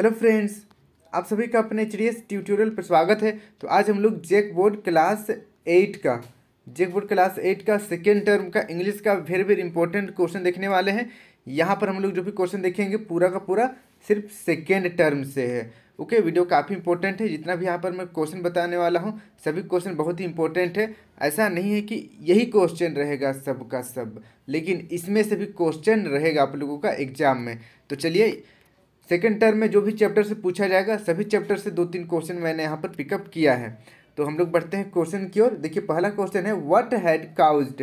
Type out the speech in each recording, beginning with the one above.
Hello friends आप सभी का अपने एच ट्यूटोरियल पर स्वागत है तो आज हम लोग जेक बोर्ड क्लास एट का जैक बोर्ड क्लास एट का सेकेंड टर्म का इंग्लिश का वेरी वेरी इंपॉर्टेंट क्वेश्चन देखने वाले हैं यहाँ पर हम लोग जो भी क्वेश्चन देखेंगे पूरा का पूरा सिर्फ सेकेंड टर्म से है ओके वीडियो काफ़ी इंपॉर्टेंट है जितना भी यहाँ पर मैं क्वेश्चन बताने वाला हूँ सभी क्वेश्चन बहुत ही इंपॉर्टेंट है ऐसा नहीं है कि यही क्वेश्चन रहेगा सबका सब लेकिन इसमें से भी क्वेश्चन रहेगा आप लोगों का एग्जाम में तो चलिए सेकेंड टर्म में जो भी चैप्टर से पूछा जाएगा सभी चैप्टर से दो तीन क्वेश्चन मैंने यहाँ पर पिकअप किया है तो हम लोग बढ़ते हैं क्वेश्चन की ओर देखिए पहला क्वेश्चन है what had caused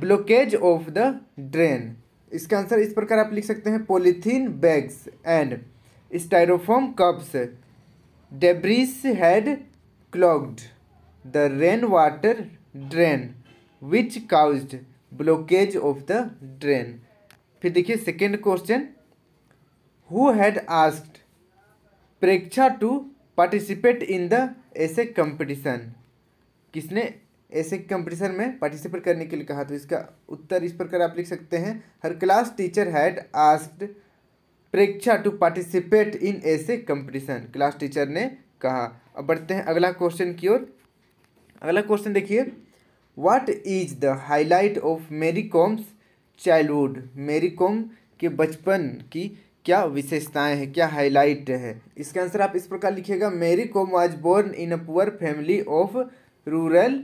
blockage of the drain इसका आंसर इस प्रकार आप लिख सकते हैं polythene bags and styrofoam cups debris had clogged the rain water drain which caused blockage of the drain फिर देखिए second question who had asked Preksha to participate in the essay competition. किसने ऐसे कंपटीशन में पार्टिसिपेट करने के लिए कहा तो इसका उत्तर इस प्रकार आप लिख सकते हैं her class teacher had asked Preksha to participate in essay competition class teacher ने कहा अब बढ़ते हैं अगला क्वेश्चन की ओर अगला क्वेश्चन देखिए what is the highlight of Mary Kom's childhood Mary Kom के बचपन की क्या विशेषताएं हैं क्या हाईलाइट है इसका आंसर आप इस प्रकार लिखिएगा Mary Kom was born in a poor family of rural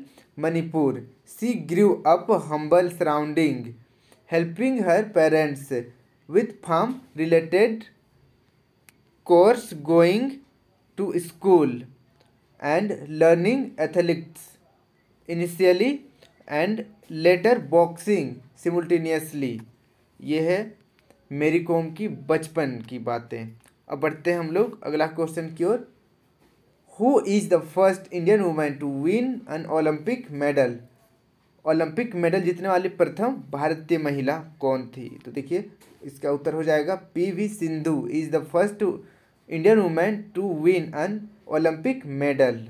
Manipur she grew up humble surrounding helping her parents with farm related chores going to school and learning athletics initially and later boxing simultaneously ये है मेरी com की बचपन की बातें अब बढ़ते हैं हम लोग अगला क्वेश्चन की ओर who is the first Indian women to win an Olympic medal Olympic medal जीतने वाली प्रथम भारतीय महिला कौन थी तो देखिए इसका उत्तर हो जाएगा P V Sindhu is the first Indian women to win an Olympic medal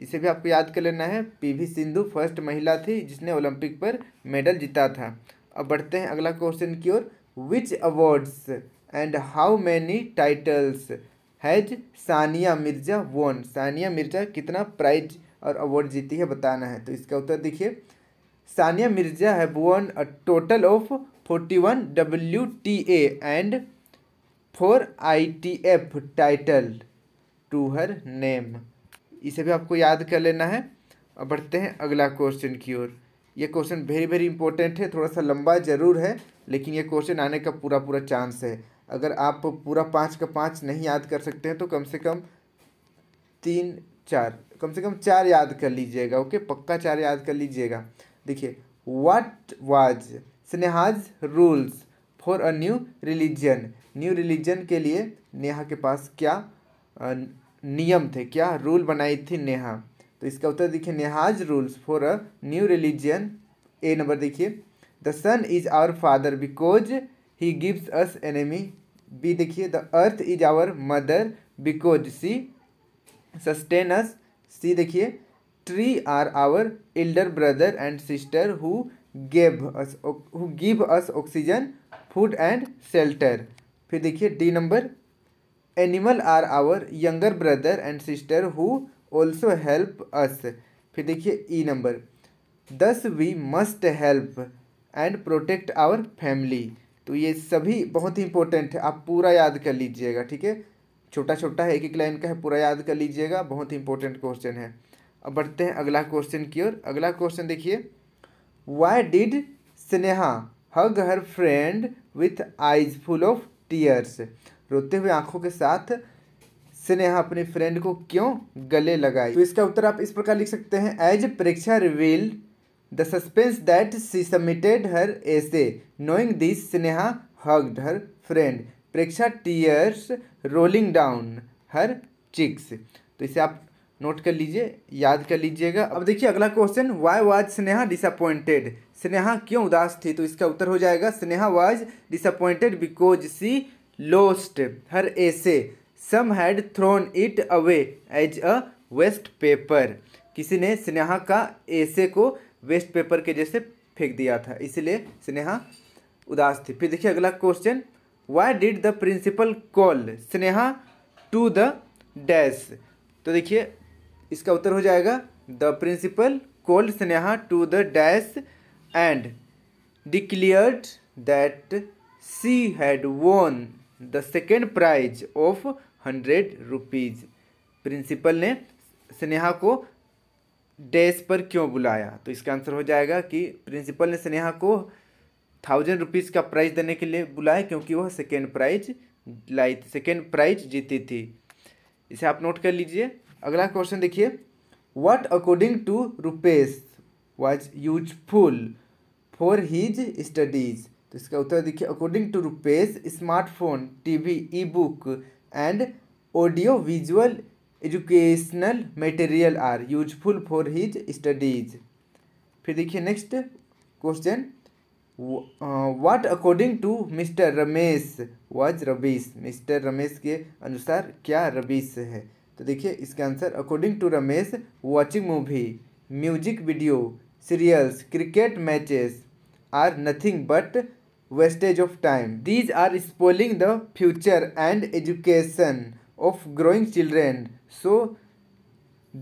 इसे भी आपको याद कर लेना है पी वी सिंधु फर्स्ट महिला थी जिसने ओलंपिक पर मेडल जीता था अब बढ़ते हैं अगला क्वेश्चन की ओर which awards and how many titles has Sania Mirza won Sania Mirza कितना प्राइज और अवार्ड जीती है बताना है तो इसका उत्तर देखिए सानिया मिर्जा है won a total of forty one W T A and four I T F title to her name इसे भी आपको याद कर लेना है और बढ़ते हैं अगला क्वेश्चन की ओर ये क्वेश्चन वेरी वेरी इंपॉर्टेंट है थोड़ा सा लंबा ज़रूर है लेकिन ये क्वेश्चन आने का पूरा पूरा चांस है अगर आप पूरा पाँच का पाँच नहीं याद कर सकते हैं तो कम से कम तीन चार कम से कम चार याद कर लीजिएगा ओके पक्का चार याद कर लीजिएगा देखिए what was Sneha's rules for a new religion new religion के लिए नेहा के पास क्या नियम थे क्या रूल बनाई थी नेहा तो इसका उत्तर देखिए Neha's rules for a new religion A number देखिए the sun is our father because he gives us एनिमी बी देखिए the earth is our mother because she sustains C देखिए tree are our elder brother and sister who gave us who give us oxygen food and shelter फिर देखिए D number animal are our younger brother and sister who also help us फिर देखिए ई number thus we must help and protect our family तो ये सभी बहुत ही important है आप पूरा याद कर लीजिएगा ठीक है छोटा छोटा है एक एक लाइन का है पूरा याद कर लीजिएगा बहुत ही इंपॉर्टेंट क्वेश्चन है अब बढ़ते हैं अगला क्वेश्चन की ओर अगला क्वेश्चन देखिए why did Sneha hug her friend with eyes full of tears रोते हुए आंखों के साथ स्नेहा अपने फ्रेंड को क्यों गले लगाई तो इसका उत्तर आप इस प्रकार लिख सकते हैं as Preksha reveal the suspense that she submitted her essay knowing this Sneha hugged her friend Preksha tears rolling down her cheeks तो इसे आप नोट कर लीजिए याद कर लीजिएगा अब देखिए अगला question why was Sneha disappointed Sneha क्यों उदास थी तो इसका उत्तर हो जाएगा Sneha was disappointed because she lost her essay some had thrown it away as a waste paper किसी ने स्नेहा का ऐसे को वेस्ट पेपर के जैसे फेंक दिया था इसलिए स्नेहा उदास थी फिर देखिए अगला question why did the principal call Sneha to the dash तो देखिए इसका उत्तर हो जाएगा the principal call Sneha to the dash and declared that she had won the second prize of hundred rupees principal ने स्नेहा को डेज पर क्यों बुलाया तो इसका आंसर हो जाएगा कि प्रिंसिपल ने स्नेहा को थाउजेंड रुपीज़ का प्राइज़ देने के लिए बुलाया क्योंकि वह सेकेंड प्राइज लाई थी सेकेंड प्राइज जीती थी इसे आप नोट कर लीजिए अगला क्वेश्चन देखिए what according to Rupesh was useful for his studies तो इसका उत्तर देखिए according to Rupesh smartphone TV e book and audio visual educational material are useful for his studies फिर देखिए next question what according to mister Ramesh was rubbish mister Ramesh के अनुसार क्या rubbish है तो देखिए इसका answer according to Ramesh watching movie music video serials cricket matches are nothing but wastage of time. These are spoiling the future and education of growing children. So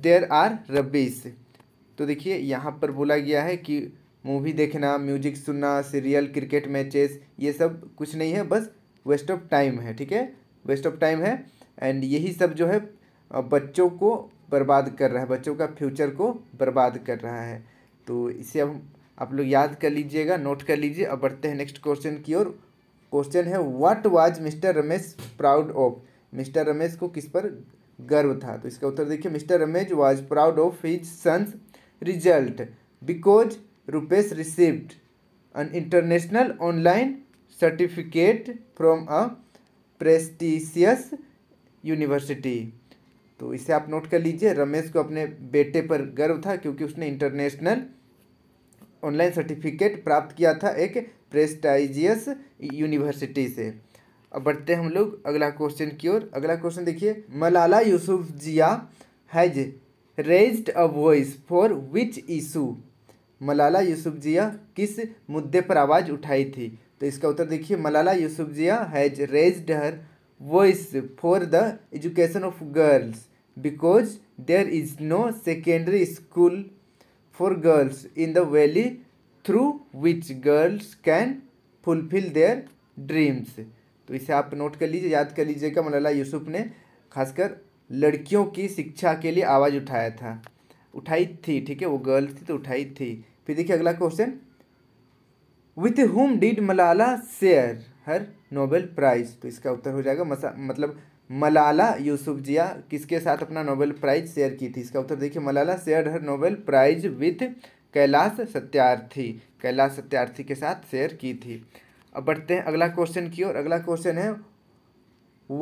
there are rubbish तो देखिए यहाँ पर बोला गया है कि मूवी देखना music सुनना सीरियल क्रिकेट मैचेस ये सब कुछ नहीं है बस वेस्ट ऑफ टाइम है ठीक है वेस्ट ऑफ टाइम है एंड यही सब जो है बच्चों को बर्बाद कर रहा है बच्चों का फ्यूचर को बर्बाद कर रहा है तो इसे हम आप लोग याद कर लीजिएगा नोट कर लीजिए अब बढ़ते हैं नेक्स्ट क्वेश्चन की ओर क्वेश्चन है what was mister Ramesh proud of mister Ramesh को किस पर गर्व था तो इसका उत्तर देखिए mister Ramesh was proud of his son's result because Rupesh received an international online certificate from a prestigious university तो इसे आप नोट कर लीजिए रमेश को अपने बेटे पर गर्व था क्योंकि उसने इंटरनेशनल ऑनलाइन सर्टिफिकेट प्राप्त किया था एक प्रेस्टाइजियस यूनिवर्सिटी से अब बढ़ते हैं हम लोग अगला क्वेश्चन की ओर अगला क्वेश्चन देखिए Malala Yousafzai has raised a voice for which issue Malala Zai किस मुद्दे पर आवाज़ उठाई थी तो इसका उत्तर देखिए Malala Yousafzai has raised her voice for the education of girls because there is no secondary school for girls in the valley through which girls can fulfil their dreams तो इसे आप नोट कर लीजिए याद कर लीजिएगा मौलाना यूसुफ ने खासकर लड़कियों की शिक्षा के लिए आवाज़ उठाया था उठाई थी ठीक है वो गर्ल्स थी तो उठाई थी फिर देखिए अगला question with whom did Malala share her Nobel prize तो इसका उत्तर हो जाएगा मसा मतलब मलाला यूसुफ जिया किसके साथ अपना नोबेल प्राइज शेयर की थी इसका उत्तर देखिए Malala share her Nobel prize with Kailash Satyarthi Kailash Satyarthi के साथ शेयर की थी अब बढ़ते हैं अगला क्वेश्चन की ओर अगला क्वेश्चन है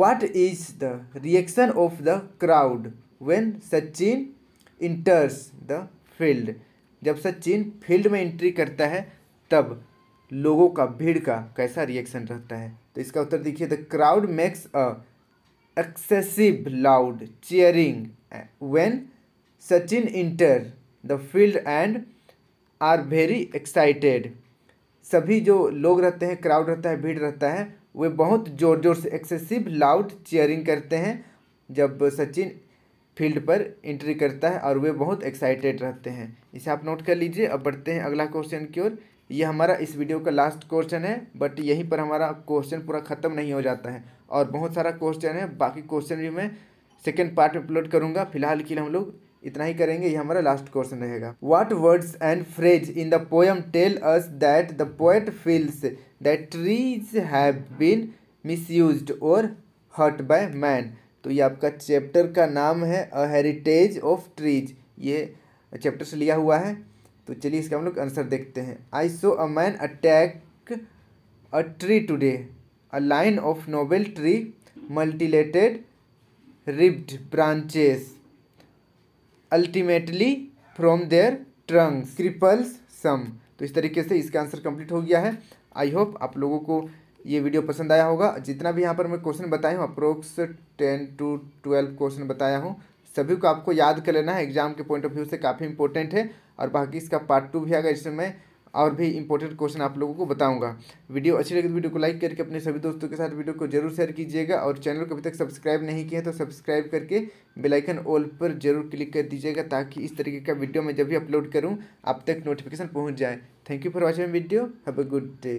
what is the reaction of the crowd when Sachin enters the field जब सचिन फील्ड में एंट्री करता है तब लोगों का भीड़ का कैसा रिएक्शन रहता है तो इसका उत्तर देखिए the crowd makes a excessive loud cheering when Sachin enter the field and are very excited सभी जो लोग रहते हैं क्राउड रहता है भीड़ रहता है वे बहुत ज़ोर ज़ोर से एक्सेसिव लाउड चेयरिंग करते हैं जब सचिन फील्ड पर एंट्री करता है और वे बहुत एक्साइटेड रहते हैं इसे आप नोट कर लीजिए अब बढ़ते हैं अगला क्वेश्चन की ओर ये हमारा इस वीडियो का लास्ट क्वेश्चन है बट यहीं पर हमारा क्वेश्चन पूरा ख़त्म नहीं हो जाता है और बहुत सारा क्वेश्चन है बाकी क्वेश्चन भी मैं सेकेंड पार्ट में अपलोड करूँगा फिलहाल के लिए हम लोग इतना ही करेंगे ये हमारा लास्ट क्वेश्चन रहेगा what words and phrase in the poem tell us that the poet feels that trees have been misused और हर्ट बाय मैन तो ये आपका चैप्टर का नाम है अ हेरिटेज ऑफ ट्रीज ये चैप्टर से लिया हुआ है तो चलिए इसका हम लोग आंसर देखते हैं I saw a man attack a tree today a line of noble tree mutilated ripped branches ultimately from their trunks cripples some तो इस तरीके से इसका आंसर कंप्लीट हो गया है आई होप आप लोगों को ये वीडियो पसंद आया होगा जितना भी यहाँ पर मैं क्वेश्चन बताया हूँ approx ten to twelve question बताया हूँ सभी को आपको याद कर लेना है एग्जाम के पॉइंट ऑफ व्यू से काफ़ी इंपॉर्टेंट है और बाकी इसका पार्ट टू भी आएगा इसमें मैं और भी इंपॉर्टेंट क्वेश्चन आप लोगों को बताऊंगा वीडियो अच्छी लगी तो वीडियो को लाइक करके अपने सभी दोस्तों के साथ वीडियो को जरूर शेयर कीजिएगा और चैनल को अभी तक सब्सक्राइब नहीं किया तो सब्सक्राइब करके बेलाइकन ऑल पर जरूर क्लिक कर दीजिएगा ताकि इस तरीके का वीडियो मैं जब भी अपलोड करूँ आप तक नोटिफिकेशन पहुँच जाए thank you for watching video have a good day